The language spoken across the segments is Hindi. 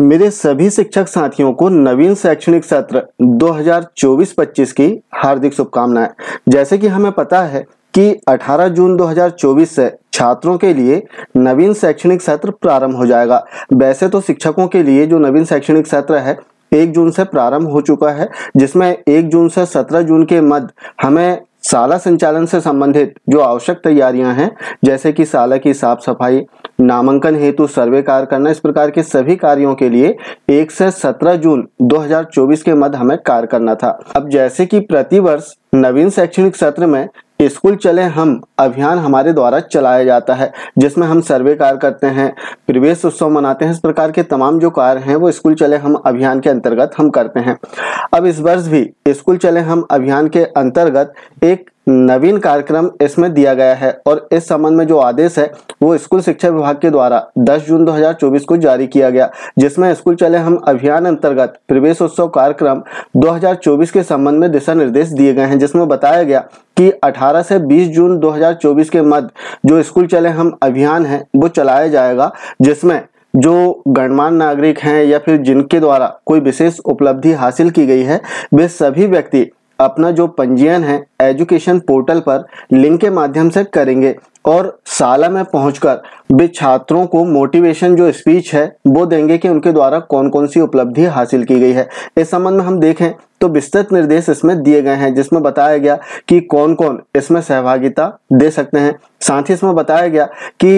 मेरे सभी शिक्षक साथियों को नवीन शैक्षणिक सत्र 2024-25 की हार्दिक शुभकामनाएं जैसे कि हमें पता है कि 18 जून 2024 से छात्रों के लिए नवीन शैक्षणिक सत्र प्रारंभ हो जाएगा वैसे तो शिक्षकों के लिए जो नवीन शैक्षणिक सत्र है एक जून से प्रारंभ हो चुका है जिसमें एक जून से सत्रह जून के मध्य हमें शाला संचालन से संबंधित जो आवश्यक तैयारियां हैं जैसे कि शाला की साफ सफाई नामांकन हेतु सर्वे कार्य करना इस प्रकार के सभी कार्यों के लिए 1 से 17 जून 2024 के मध्य हमें कार्य करना था अब जैसे कि प्रतिवर्ष नवीन शैक्षणिक सत्र में स्कूल चले हम अभियान हमारे द्वारा चलाया जाता है जिसमें हम सर्वे कार्य करते हैं प्रवेश उत्सव मनाते हैं इस प्रकार के तमाम जो कार्य हैं वो स्कूल चले हम अभियान के अंतर्गत हम करते हैं अब इस वर्ष भी स्कूल चले हम अभियान के अंतर्गत एक नवीन कार्यक्रम इसमें दिया गया है और इस संबंध में जो आदेश है वो स्कूल शिक्षा विभाग के द्वारा 10 जून 2024 को जारी किया गया जिसमें स्कूल चले हम अभियान अंतर्गत प्रवेश उत्सव कार्यक्रम 2024 के संबंध में दिशा निर्देश दिए गए हैं जिसमें बताया गया कि 18 से 20 जून 2024 के मध्य जो स्कूल चले हम अभियान है वो चलाया जाएगा जिसमें जो गणमान्य नागरिक हैं या फिर जिनके द्वारा कोई विशेष उपलब्धि हासिल की गई है वे सभी व्यक्ति अपना जो पंजीयन है एजुकेशन पोर्टल पर लिंक के माध्यम से करेंगे और साला में पहुंचकर वे छात्रों को मोटिवेशन जो स्पीच है वो देंगे कि उनके द्वारा कौन कौन सी उपलब्धि हासिल की गई है इस संबंध में हम देखें तो विस्तृत निर्देश इसमें दिए गए हैं जिसमें बताया गया कि कौन कौन इसमें सहभागिता दे सकते हैं साथ ही इसमें बताया गया कि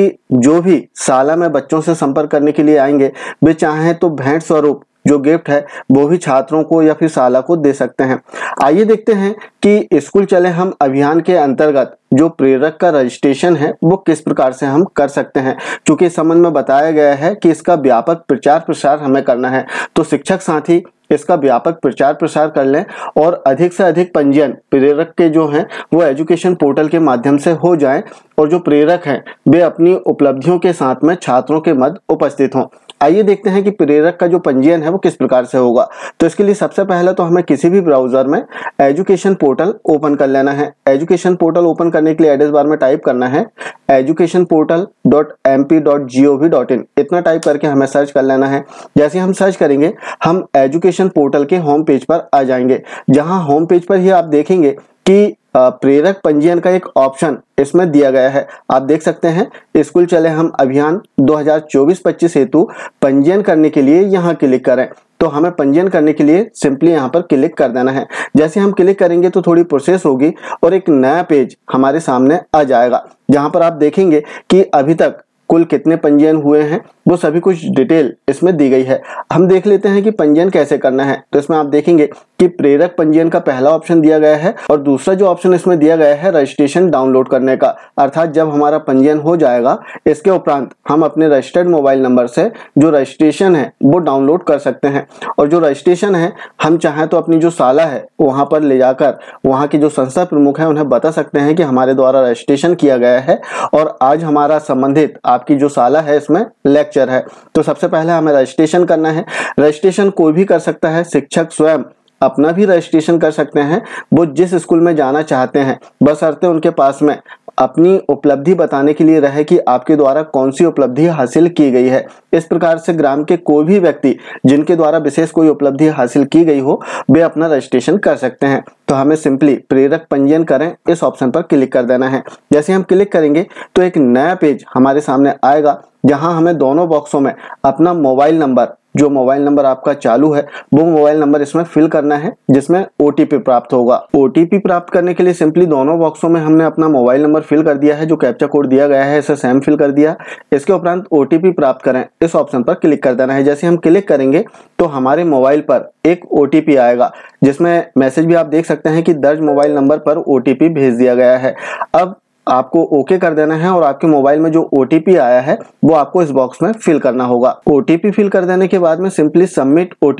जो भी साला में बच्चों से संपर्क करने के लिए आएंगे वे चाहें तो भेंट स्वरूप जो गिफ्ट है वो भी छात्रों को या फिर शाला को दे सकते हैं आइए देखते हैं कि स्कूल चले हम अभियान के अंतर्गत जो प्रेरक का रजिस्ट्रेशन है वो किस प्रकार से हम कर सकते हैं क्योंकि संबंध में बताया गया है कि इसका व्यापक प्रचार प्रसार हमें करना है तो शिक्षक साथी इसका व्यापक प्रचार प्रसार कर लें और अधिक से अधिक पंजीयन प्रेरक के जो हैं वो एजुकेशन पोर्टल के माध्यम से हो जाएं और जो प्रेरक हैं वे अपनी उपलब्धियों के साथ में छात्रों के मध्य उपस्थित हों आइए देखते हैं कि प्रेरक का जो पंजीयन है वो किस प्रकार से होगा तो इसके लिए सबसे पहले तो हमें किसी भी ब्राउजर में एजुकेशन पोर्टल ओपन कर लेना है एजुकेशन पोर्टल ओपन कर करने के लिए एड्रेस बार में टाइप करना है education portal dot M P dot G O V dot in इतना टाइप करके हमें सर्च कर लेना है जैसे हम सर्च करेंगे हम एजुकेशन पोर्टल के होम पेज पर आ जाएंगे जहां होम पेज पर ही आप देखेंगे कि प्रेरक पंजीयन का एक ऑप्शन इसमें दिया गया है आप देख सकते हैं स्कूल चले हम अभियान 2024-25 हेतु पंजीयन करने के लिए यहाँ क्लिक करें तो हमें पंजीयन करने के लिए सिंपली यहाँ पर क्लिक कर देना है जैसे हम क्लिक करेंगे तो थोड़ी प्रोसेस होगी और एक नया पेज हमारे सामने आ जाएगा जहाँ पर आप देखेंगे कि अभी तक कुल कितने पंजीयन हुए हैं वो सभी कुछ डिटेल इसमें दी गई है हम देख लेते हैं कि पंजीयन कैसे करना है तो इसमें आप देखेंगे कि प्रेरक पंजीयन का पहला ऑप्शन दिया गया है और दूसरा जो ऑप्शन इसमें दिया गया है रजिस्ट्रेशन डाउनलोड करने का अर्थात जब हमारा पंजीयन हो जाएगा इसके उपरांत हम अपने रजिस्टर्ड मोबाइल नंबर से जो रजिस्ट्रेशन है वो डाउनलोड कर सकते हैं और जो रजिस्ट्रेशन है हम चाहें तो अपनी जो शाला है वहाँ पर ले जाकर वहाँ के जो संस्था प्रमुख है उन्हें बता सकते हैं कि हमारे द्वारा रजिस्ट्रेशन किया गया है और आज हमारा संबंधित आपकी जो शाला है इसमें लेक्चर लेक्चर है तो सबसे पहले हमें रजिस्ट्रेशन करना है रजिस्ट्रेशन कोई भी कर सकता है शिक्षक स्वयं अपना भी रजिस्ट्रेशन कर सकते हैं वो जिस स्कूल में जाना चाहते हैं बस अर्ते उनके पास में अपनी उपलब्धि बताने के लिए रहे कि आपके द्वारा कौन सी उपलब्धि हासिल की गई है इस प्रकार से ग्राम के कोई भी व्यक्ति जिनके द्वारा विशेष कोई उपलब्धि हासिल की गई हो वे अपना रजिस्ट्रेशन कर सकते हैं तो हमें सिंपली प्रेरक पंजीयन करें इस ऑप्शन पर क्लिक कर देना है जैसे हम क्लिक करेंगे तो एक नया पेज हमारे सामने आएगा जहां हमें दोनों बॉक्सों में अपना मोबाइल नंबर जो मोबाइल नंबर आपका चालू है वो मोबाइल नंबर इसमें फिल करना है जिसमें ओ प्राप्त होगा ओ प्राप्त करने के लिए सिंपली दोनों बॉक्सों में हमने अपना मोबाइल नंबर फिल कर दिया है जो कैप्चा कोड दिया गया है इसे सेम फिल कर दिया इसके उपरांत ओ प्राप्त करें इस ऑप्शन पर क्लिक कर देना है जैसे हम क्लिक करेंगे तो हमारे मोबाइल पर एक ओ आएगा जिसमें मैसेज भी आप देख सकते हैं कि दर्ज मोबाइल नंबर पर ओ भेज दिया गया है अब आपको ओके कर देना है और आपके मोबाइल में जो ओ आया है वो आपको इस बॉक्स में फिल करना होगा ओ फिल कर देने के बाद में सिंपली सबमिट ओ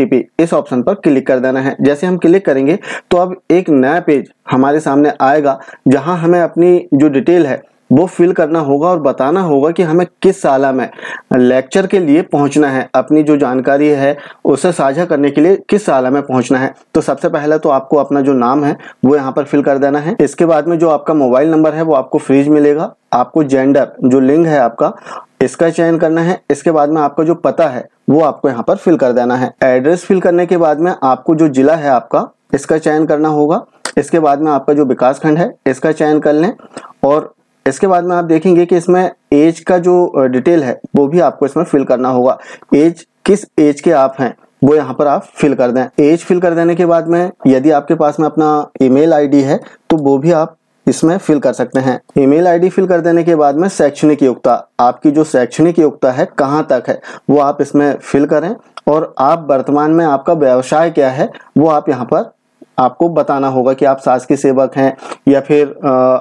इस ऑप्शन पर क्लिक कर देना है जैसे हम क्लिक करेंगे तो अब एक नया पेज हमारे सामने आएगा जहां हमें अपनी जो डिटेल है वो फिल करना होगा और बताना होगा कि हमें किस साल में लेक्चर के लिए पहुंचना है अपनी जो जानकारी है उसे साझा करने के लिए किस साल में पहुंचना है तो सबसे पहले तो आपको अपना जो नाम है वो यहाँ पर फिल कर देना है इसके बाद में जो आपका मोबाइल नंबर है वो आपको फ्रीज मिलेगा आपको जेंडर जो लिंग है आपका इसका चयन करना है इसके बाद में आपका जो पता है वो आपको यहाँ पर फिल कर देना है एड्रेस फिल करने के बाद में आपको जो जिला है आपका इसका चयन करना होगा इसके बाद में आपका जो विकास खंड है इसका चयन कर लें और इसके बाद में आप देखेंगे कि इसमें एज का जो डिटेल है वो भी आपको इसमें फिल करना होगा एज किस एज के आप हैं वो यहाँ पर आप फिल कर दें एज फिल कर देने के बाद में यदि आपके पास में अपना ईमेल आईडी है तो वो भी आप इसमें फिल कर सकते हैं ईमेल आईडी फिल कर देने के बाद में शैक्षणिक योग्यता आपकी जो शैक्षणिक योग्यता है कहाँ तक है वो आप इसमें फिल करें और आप वर्तमान में आपका व्यवसाय क्या है वो आप यहाँ पर आपको बताना होगा कि आप शासकीय सेवक हैं या फिर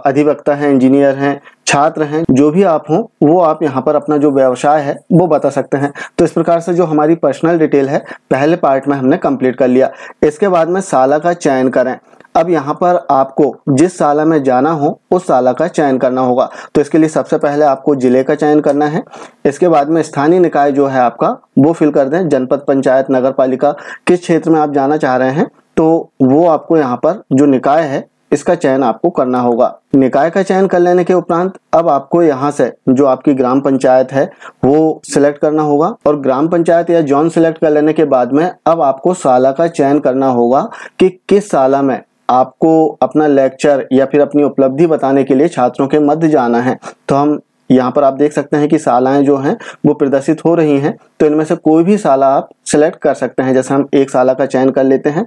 अधिवक्ता हैं इंजीनियर हैं छात्र हैं जो भी आप हों वो आप यहाँ पर अपना जो व्यवसाय है वो बता सकते हैं तो इस प्रकार से जो हमारी पर्सनल डिटेल है पहले पार्ट में हमने कंप्लीट कर लिया इसके बाद में साला का चयन करें अब यहाँ पर आपको जिस साला में जाना हो उस साला का चयन करना होगा तो इसके लिए सबसे पहले आपको ज़िले का चयन करना है इसके बाद में स्थानीय निकाय जो है आपका वो फिल कर दें जनपद पंचायत नगर पालिका किस क्षेत्र में आप जाना चाह रहे हैं तो वो आपको यहाँ पर जो निकाय है इसका चयन आपको करना होगा निकाय का चयन कर लेने के उपरांत अब आपको यहाँ से जो आपकी ग्राम पंचायत है वो सिलेक्ट करना होगा और ग्राम पंचायत या जॉन सिलेक्ट कर लेने के बाद में अब आपको साला का चयन करना होगा कि किस साला में आपको अपना लेक्चर या फिर अपनी उपलब्धि बताने के लिए छात्रों के मध्य जाना है तो हम यहाँ पर आप देख सकते हैं कि शालाएं जो हैं वो प्रदर्शित हो रही हैं तो इनमें से कोई भी शाला आप सेलेक्ट कर सकते हैं जैसे हम एक शाला का चयन कर लेते हैं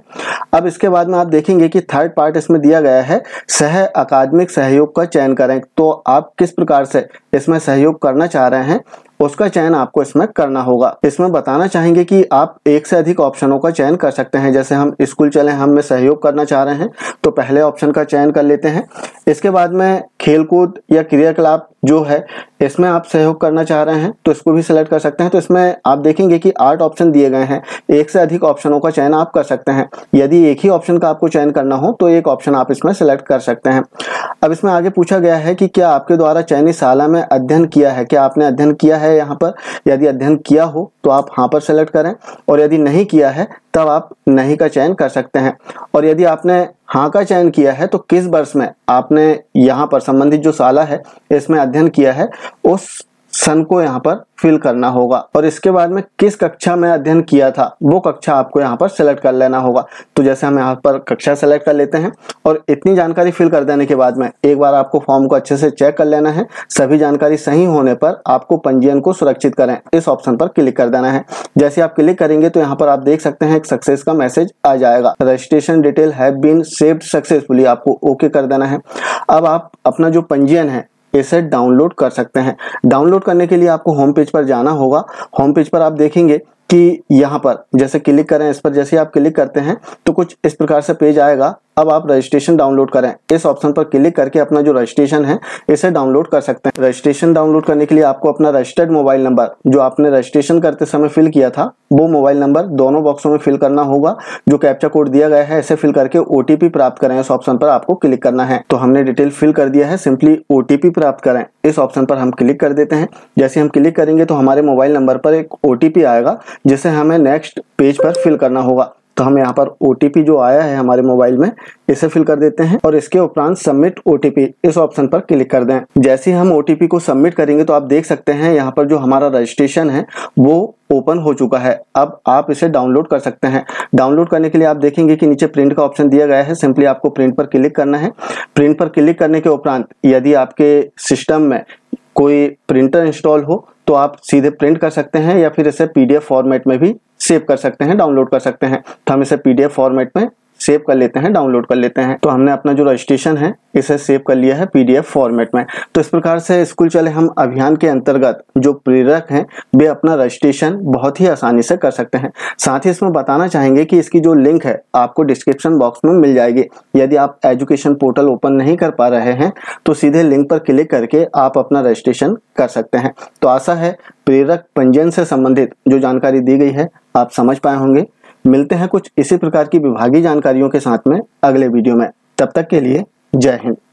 अब इसके बाद में आप देखेंगे कि थर्ड पार्ट इसमें दिया गया है सह अकादमिक सहयोग का चयन करें तो आप किस प्रकार से इसमें सहयोग करना चाह रहे हैं उसका चयन आपको इसमें करना होगा इसमें बताना चाहेंगे कि आप एक से अधिक ऑप्शनों का चयन कर सकते हैं जैसे हम स्कूल चले हमें सहयोग करना चाह रहे हैं तो पहले ऑप्शन का चयन कर लेते हैं इसके बाद में खेलकूद या क्रियाकलाप जो है इसमें आप सहयोग करना चाह रहे हैं तो इसको भी सिलेक्ट कर सकते हैं तो इसमें आप देखेंगे कि आठ ऑप्शन दिए गए हैं एक से अधिक ऑप्शनों का चयन आप कर सकते हैं यदि एक ही ऑप्शन का आपको चयन करना हो तो एक ऑप्शन आप इसमें सेलेक्ट कर सकते हैं अब इसमें आगे पूछा गया है कि क्या आपके द्वारा चयनित शाला में अध्ययन किया है क्या आपने अध्ययन किया है है यहाँ पर यदि अध्ययन किया हो तो आप हाँ पर सेलेक्ट करें और यदि नहीं किया है तब आप नहीं का चयन कर सकते हैं और यदि आपने हाँ का चयन किया है तो किस वर्ष में आपने यहाँ पर संबंधित जो साला है इसमें अध्ययन किया है उस सन को यहाँ पर फिल करना होगा और इसके बाद में किस कक्षा में अध्ययन किया था वो कक्षा आपको यहाँ पर सेलेक्ट कर लेना होगा तो जैसे हम यहाँ पर कक्षा सेलेक्ट कर लेते हैं और इतनी जानकारी फिल कर देने के बाद में एक बार आपको फॉर्म को अच्छे से चेक कर लेना है सभी जानकारी सही होने पर आपको पंजीयन को सुरक्षित करें इस ऑप्शन पर क्लिक कर देना है जैसे आप क्लिक करेंगे तो यहाँ पर आप देख सकते हैं एक सक्सेस का मैसेज आ जाएगा रजिस्ट्रेशन डिटेल आपको ओके कर देना है अब आप अपना जो पंजीयन है एसेट डाउनलोड कर सकते हैं डाउनलोड करने के लिए आपको होम पेज पर जाना होगा होम पेज पर आप देखेंगे कि यहाँ पर जैसे क्लिक करें इस पर जैसे आप क्लिक करते हैं तो कुछ इस प्रकार से पेज आएगा अब आप रजिस्ट्रेशन डाउनलोड करें इस ऑप्शन पर क्लिक करके अपना जो रजिस्ट्रेशन है इसे डाउनलोड कर सकते हैं रजिस्ट्रेशन डाउनलोड करने के लिए आपको अपना रजिस्टर्ड मोबाइल नंबर जो आपने रजिस्ट्रेशन करते समय फिल किया था वो मोबाइल नंबर दोनों बॉक्सों में फिल करना होगा जो कैप्चा कोड दिया गया है इसे फिल करके ओटीपी प्राप्त करें इस ऑप्शन पर आपको क्लिक करना है तो हमने डिटेल फिल कर दिया है सिंपली ओटीपी प्राप्त करें इस ऑप्शन पर हम क्लिक कर देते हैं जैसे हम क्लिक करेंगे तो हमारे मोबाइल नंबर पर एक ओटीपी आएगा जिसे हमें नेक्स्ट पेज पर फिल करना होगा तो हम यहाँ पर ओ जो आया है हमारे मोबाइल में इसे फिल कर देते हैं और इसके उपरांत सबमिट ओ इस ऑप्शन पर क्लिक कर दें जैसे हम ओ को सबमिट करेंगे तो आप देख सकते हैं यहाँ पर जो हमारा रजिस्ट्रेशन है वो ओपन हो चुका है अब आप इसे डाउनलोड कर सकते हैं डाउनलोड करने के लिए आप देखेंगे कि नीचे प्रिंट का ऑप्शन दिया गया है सिंपली आपको प्रिंट पर क्लिक करना है प्रिंट पर क्लिक करने के उपरांत यदि आपके सिस्टम में कोई प्रिंटर इंस्टॉल हो तो आप सीधे प्रिंट कर सकते हैं या फिर इसे पीडीएफ फॉर्मेट में भी सेव कर सकते हैं डाउनलोड कर सकते हैं तो हम इसे पीडीएफ फॉर्मेट में सेव कर लेते हैं डाउनलोड कर लेते हैं तो हमने अपना जो रजिस्ट्रेशन है इसे सेव कर लिया है पीडीएफ फॉर्मेट में तो इस प्रकार से स्कूल चले हम अभियान के अंतर्गत जो प्रेरक हैं वे अपना रजिस्ट्रेशन बहुत ही आसानी से कर सकते हैं साथ ही इसमें बताना चाहेंगे कि इसकी जो लिंक है आपको डिस्क्रिप्शन बॉक्स में मिल जाएगी यदि आप एजुकेशन पोर्टल ओपन नहीं कर पा रहे हैं तो सीधे लिंक पर क्लिक करके आप अपना रजिस्ट्रेशन कर सकते हैं तो आशा है प्रेरक पंजीयन से संबंधित जो जानकारी दी गई है आप समझ पाए होंगे मिलते हैं कुछ इसी प्रकार की विभागीय जानकारियों के साथ में अगले वीडियो में तब तक के लिए जय हिंद